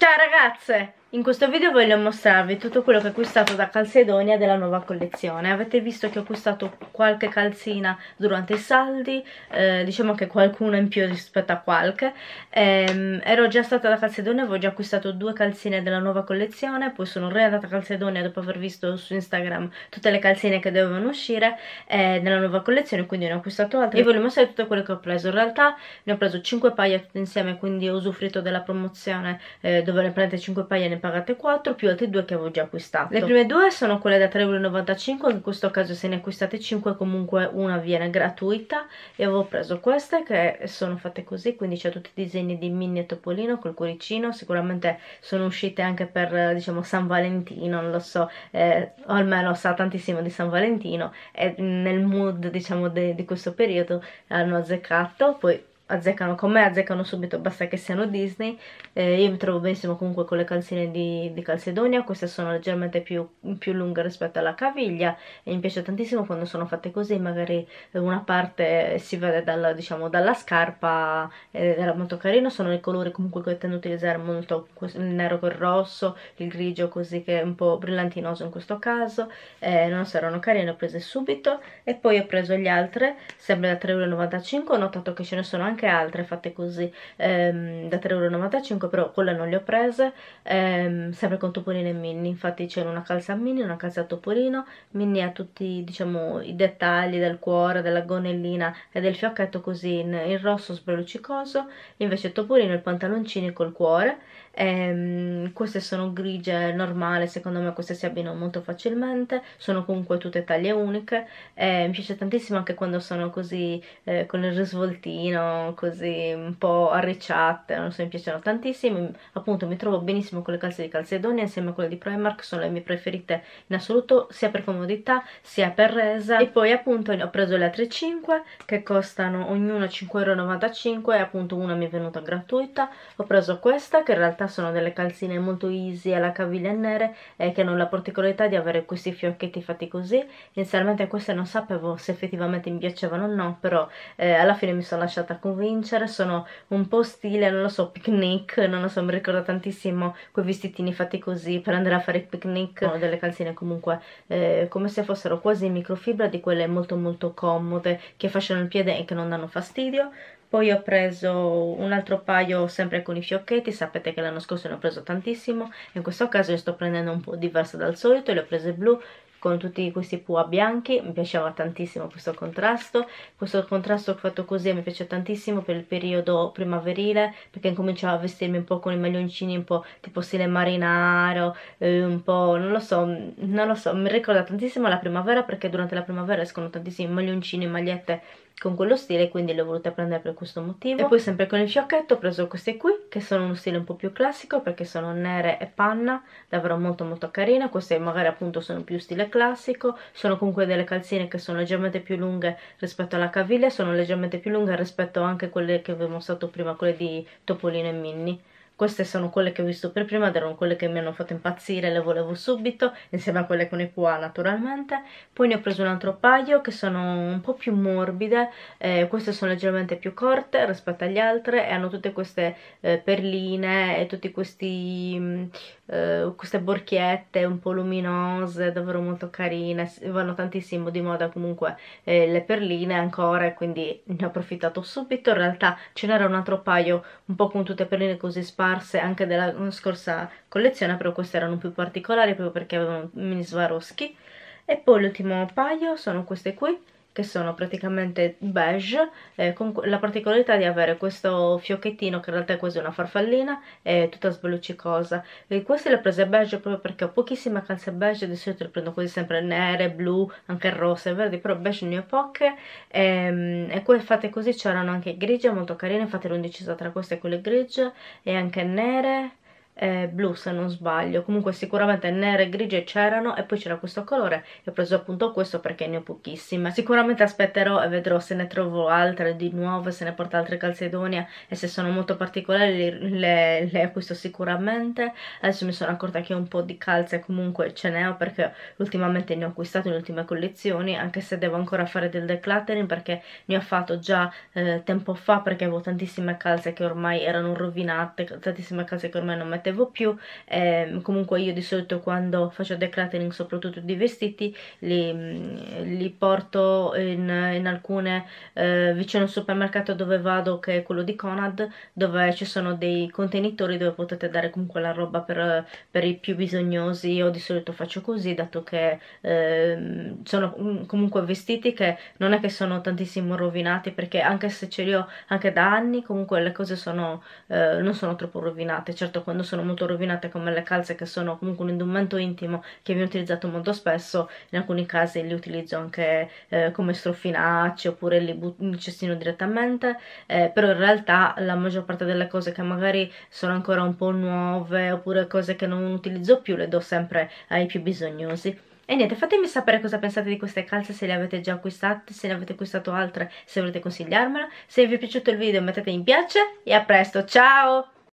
Ciao ragazze! In questo video voglio mostrarvi tutto quello che ho acquistato da Calcedonia della nuova collezione. Avete visto che ho acquistato qualche calzina durante i saldi, eh, diciamo che qualcuna in più rispetto a qualche. Eh, ero già stata da Calcedonia, avevo già acquistato due calzine della nuova collezione, poi sono reandata a Calcedonia dopo aver visto su Instagram tutte le calzine che dovevano uscire eh, nella nuova collezione, quindi ne ho acquistato altre. E voglio mostrare tutto quello che ho preso. In realtà ne ho preso 5 paia tutte insieme, quindi ho usufruito della promozione eh, dove ne prendete 5 paia e ne pagate 4 più altre due che avevo già acquistato. Le esatto. prime due sono quelle da 3,95 euro, in questo caso se ne acquistate 5 comunque una viene gratuita e avevo preso queste che sono fatte così, quindi c'è tutti i disegni di mini e topolino col cuoricino, sicuramente sono uscite anche per diciamo San Valentino, non lo so, eh, o almeno sa tantissimo di San Valentino e nel mood diciamo di questo periodo hanno azzeccato, poi azzeccano con me, azzeccano subito, basta che siano Disney. Eh, io mi trovo benissimo comunque con le calzine di, di Calcedonia, queste sono leggermente più, più, lunghe rispetto alla caviglia e mi piace tantissimo quando sono fatte così, magari una parte si vede dal, diciamo, dalla scarpa ed era molto carino, sono i colori comunque che tendo a utilizzare molto, il nero col rosso, il grigio così che è un po' brillantinoso in questo caso, eh, non so, erano carine, le ho prese subito e poi ho preso gli altri, sempre da 3,95€, ho notato che ce ne sono anche anche altre fatte così ehm, da 3,95€ però quella non le ho prese ehm, sempre con Topolino e Minnie infatti c'è una calza mini, una calza Topolino mini ha tutti diciamo i dettagli del cuore, della gonnellina e del fiocchetto così in, in rosso sbrelucicoso invece Topolino il pantaloncini col cuore ehm, queste sono grigie normale, secondo me queste si abbinano molto facilmente, sono comunque tutte taglie uniche, eh, mi piace tantissimo anche quando sono così eh, con il risvoltino, così un po' arricciate, non so, mi piacciono tantissimo, appunto mi trovo benissimo con le calze di Calzedonia insieme a quelle di Primark, sono le mie preferite in assoluto sia per comodità sia per resa e poi appunto ho preso le altre 5 che costano ognuna euro e appunto una mi è venuta gratuita, ho preso questa che in realtà sono delle calzine molto easy alla caviglia nere e eh, che hanno la particolarità di avere questi fiocchetti fatti così inizialmente queste non sapevo se effettivamente mi piacevano o no però eh, alla fine mi sono lasciata convincere sono un po' stile, non lo so, picnic non lo so, mi ricorda tantissimo quei vestitini fatti così per andare a fare il picnic sono delle calzine comunque eh, come se fossero quasi microfibra di quelle molto molto comode che fasciano il piede e che non danno fastidio poi ho preso un altro paio sempre con i fiocchetti, sapete che l'anno scorso ne ho preso tantissimo in questo caso ne sto prendendo un po' diverso dal solito, le ho prese blu con tutti questi pua bianchi, mi piaceva tantissimo questo contrasto, questo contrasto fatto così mi piace tantissimo per il periodo primaverile, perché incominciavo a vestirmi un po' con i maglioncini un po' tipo stile marinaro, eh, un po', non lo so, non lo so, mi ricorda tantissimo la primavera, perché durante la primavera escono tantissimi maglioncini, magliette con quello stile quindi l'ho voluta prendere per questo motivo e poi sempre con il fiocchetto ho preso queste qui che sono uno stile un po' più classico perché sono nere e panna davvero molto molto carine queste magari appunto sono più stile classico sono comunque delle calzine che sono leggermente più lunghe rispetto alla caviglia sono leggermente più lunghe rispetto anche a quelle che vi ho mostrato prima quelle di Topolino e Minnie queste sono quelle che ho visto per prima ed erano quelle che mi hanno fatto impazzire, le volevo subito, insieme a quelle con i pois naturalmente. Poi ne ho preso un altro paio che sono un po' più morbide, eh, queste sono leggermente più corte rispetto agli altri e hanno tutte queste eh, perline e tutte questi... Mm, eh, queste borchiette un po' luminose, davvero molto carine, vanno tantissimo di moda comunque eh, le perline ancora, quindi ne ho approfittato subito, in realtà ce n'era un altro paio un po' con tutte perline così sparse comparse anche della mm, scorsa collezione, però queste erano più particolari proprio perché avevano mini svaroschi. E poi l'ultimo paio sono queste qui, che sono praticamente beige eh, con la particolarità di avere questo fiocchettino che in realtà è quasi una farfallina e tutta sbelluccicosa e queste le ho prese beige proprio perché ho pochissime calze beige di solito le prendo quasi sempre nere, blu, anche rosse, e verdi però beige ne ho poche ehm, e, e poi fatte così c'erano anche grigie molto carine infatti ero indecisa tra queste e quelle grigie e anche nere eh, blu se non sbaglio comunque sicuramente nere e grigie c'erano e poi c'era questo colore e ho preso appunto questo perché ne ho pochissime sicuramente aspetterò e vedrò se ne trovo altre di nuove se ne porta altre calzedonia e se sono molto particolari le, le acquisto sicuramente adesso mi sono accorta che un po' di calze comunque ce ne ho perché ultimamente ne ho acquistato in ultime collezioni anche se devo ancora fare del decluttering perché ne ho fatto già eh, tempo fa perché avevo tantissime calze che ormai erano rovinate tantissime calze che ormai non mettevo potevo più eh, comunque io di solito quando faccio decluttering soprattutto di vestiti li, mm, li porto in, in alcune eh, vicino al supermercato dove vado che è quello di Conad dove ci sono dei contenitori dove potete dare comunque la roba per, per i più bisognosi io di solito faccio così dato che eh, sono mm, comunque vestiti che non è che sono tantissimo rovinati perché anche se ce li ho anche da anni comunque le cose sono, eh, non sono troppo rovinate certo quando sono sono molto rovinate come le calze che sono comunque un indumento intimo che viene utilizzato molto spesso, in alcuni casi li utilizzo anche eh, come strofinacci oppure li butto in cestino direttamente, eh, però in realtà la maggior parte delle cose che magari sono ancora un po' nuove oppure cose che non utilizzo più le do sempre ai più bisognosi. E niente, fatemi sapere cosa pensate di queste calze, se le avete già acquistate, se ne avete acquistato altre, se volete consigliarmela. Se vi è piaciuto il video mettete mi piace e a presto, ciao!